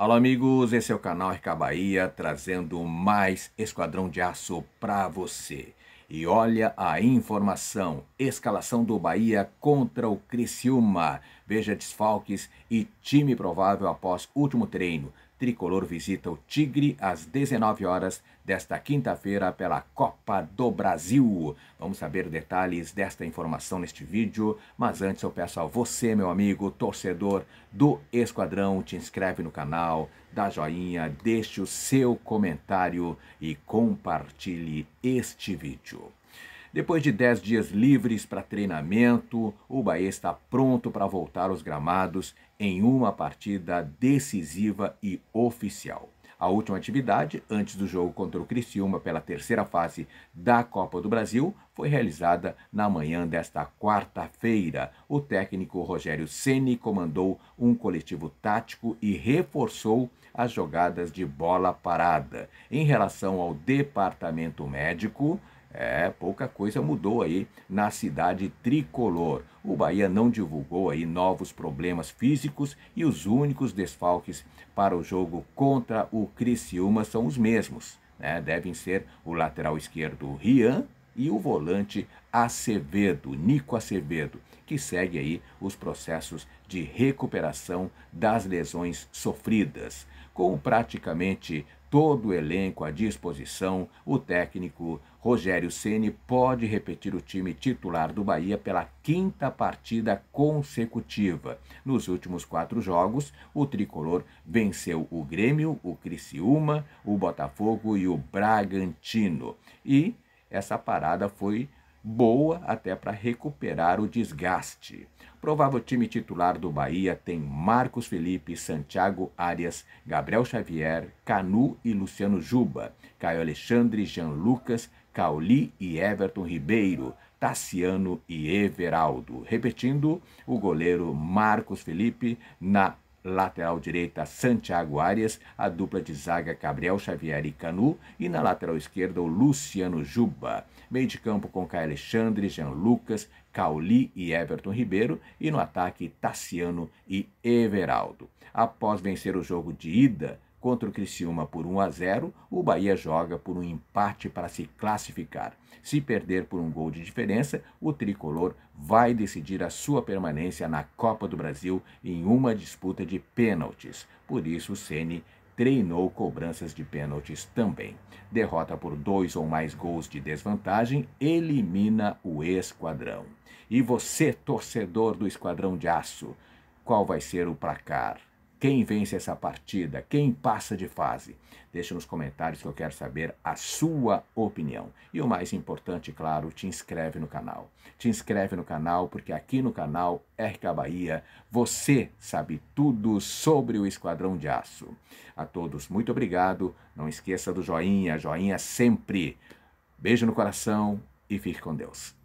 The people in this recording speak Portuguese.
Alô amigos, esse é o canal RK Bahia, trazendo mais Esquadrão de Aço para você. E olha a informação, escalação do Bahia contra o Criciúma. Veja desfalques e time provável após último treino tricolor visita o Tigre às 19 horas desta quinta-feira pela Copa do Brasil. Vamos saber detalhes desta informação neste vídeo, mas antes eu peço a você, meu amigo torcedor do Esquadrão, te inscreve no canal, dá joinha, deixe o seu comentário e compartilhe este vídeo. Depois de 10 dias livres para treinamento, o Bahia está pronto para voltar aos gramados em uma partida decisiva e oficial. A última atividade, antes do jogo contra o Criciúma pela terceira fase da Copa do Brasil, foi realizada na manhã desta quarta-feira. O técnico Rogério Ceni comandou um coletivo tático e reforçou as jogadas de bola parada. Em relação ao departamento médico, é, pouca coisa mudou aí na cidade tricolor. O Bahia não divulgou aí novos problemas físicos e os únicos desfalques para o jogo contra o Criciúma são os mesmos. Né? Devem ser o lateral esquerdo Rian e o volante Acevedo, Nico Acevedo, que segue aí os processos de recuperação das lesões sofridas. Com praticamente todo o elenco à disposição, o técnico Rogério Ceni pode repetir o time titular do Bahia pela quinta partida consecutiva. Nos últimos quatro jogos, o tricolor venceu o Grêmio, o Criciúma, o Botafogo e o Bragantino. E essa parada foi boa até para recuperar o desgaste. Provável time titular do Bahia tem Marcos Felipe, Santiago Arias, Gabriel Xavier, Canu e Luciano Juba, Caio Alexandre, Jean Lucas, Cauli e Everton Ribeiro, Tassiano e Everaldo. Repetindo, o goleiro Marcos Felipe na lateral direita Santiago Arias, a dupla de zaga Gabriel Xavier e Canu e na lateral esquerda o Luciano Juba. Meio de campo com Caio Alexandre, Jean Lucas, Cauli e Everton Ribeiro e no ataque Tassiano e Everaldo. Após vencer o jogo de ida Contra o Criciúma por 1 a 0, o Bahia joga por um empate para se classificar. Se perder por um gol de diferença, o tricolor vai decidir a sua permanência na Copa do Brasil em uma disputa de pênaltis. Por isso, o Ceni treinou cobranças de pênaltis também. Derrota por dois ou mais gols de desvantagem elimina o esquadrão. E você, torcedor do Esquadrão de Aço, qual vai ser o placar? Quem vence essa partida? Quem passa de fase? Deixe nos comentários que eu quero saber a sua opinião. E o mais importante, claro, te inscreve no canal. Te inscreve no canal porque aqui no canal RK Bahia você sabe tudo sobre o Esquadrão de Aço. A todos, muito obrigado. Não esqueça do joinha, joinha sempre. Beijo no coração e fique com Deus.